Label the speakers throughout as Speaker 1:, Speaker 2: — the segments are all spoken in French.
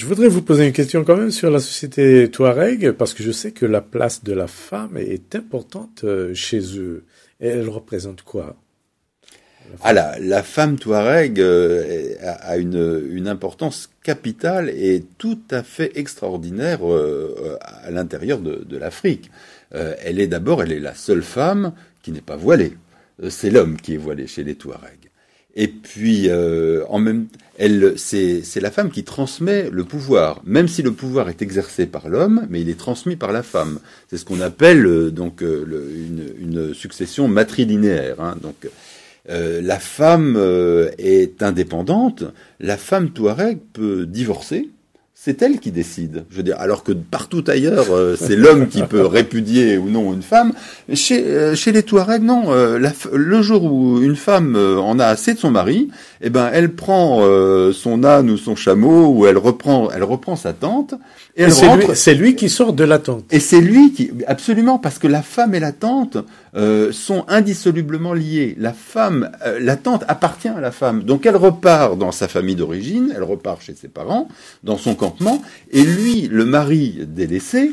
Speaker 1: Je voudrais vous poser une question quand même sur la société Touareg, parce que je sais que la place de la femme est importante euh, chez eux. elle représente quoi ah la femme Touareg euh, a, une, importance capitale et tout à fait extraordinaire euh, à l'intérieur de, l'Afrique. elle est d'abord, elle est la seule femme qui n'est pas voilée. C'est l'homme qui est voilé chez les Touaregs. Et puis, euh, en même, elle, c'est, c'est la femme qui transmet le pouvoir, même si le pouvoir est exercé par l'homme, mais il est transmis par la femme. C'est ce qu'on appelle euh, donc euh, une, une, succession matrilinéaire. Hein, donc, la femme est indépendante. La femme touareg peut divorcer c'est elle qui décide. Je veux dire, alors que partout ailleurs, euh, c'est l'homme qui peut répudier ou non une femme. Chez, euh, chez les Touaregs, non. Euh, le jour où une femme en a assez de son mari, eh ben, elle prend son âne ou son chameau ou elle reprend, elle reprend sa tante. et, elle C'est lui, qui sort de la tente. Et c'est lui qui, absolument, parce que la femme et la tente sont indissolublement liées. La femme, la tente appartient à la femme. Donc elle repart dans sa famille d'origine, elle repart chez ses parents, dans son camp et lui, le mari délaissé,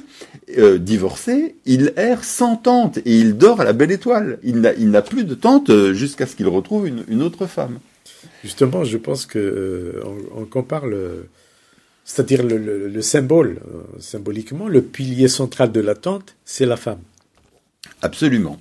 Speaker 1: euh, divorcé, il erre sans tente et il dort à la belle étoile. Il n'a plus de tente euh, jusqu'à ce qu'il retrouve une, autre femme. Justement, je pense que euh, compare c'est-à-dire le, symbole, symboliquement, le pilier central de la tente, c'est la femme. Absolument.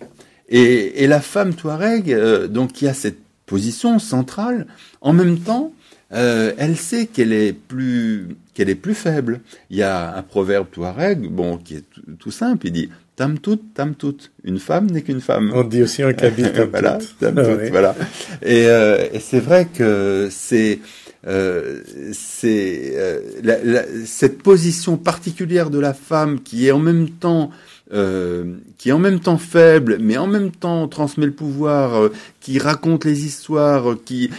Speaker 1: Et, la femme Touareg, donc qui a cette position centrale, en même temps, elle sait qu'elle est plus qu'elle est plus faible. Il y a un proverbe touareg, bon, qui est tout simple, il dit tam tout, tam tout. Une femme n'est qu'une femme. On dit aussi un kabyle voilà, euh, et c'est vrai que c'est euh, c'est euh, cette position particulière de la femme qui est en même temps euh, qui est en même temps faible, mais en même temps transmet le pouvoir, qui raconte les histoires, qui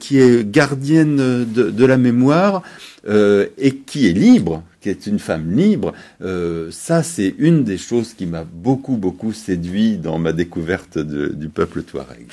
Speaker 1: qui est gardienne de, la mémoire et qui est libre, qui est une femme libre. ça, c'est une des choses qui m'a beaucoup beaucoup séduit dans ma découverte du peuple touareg.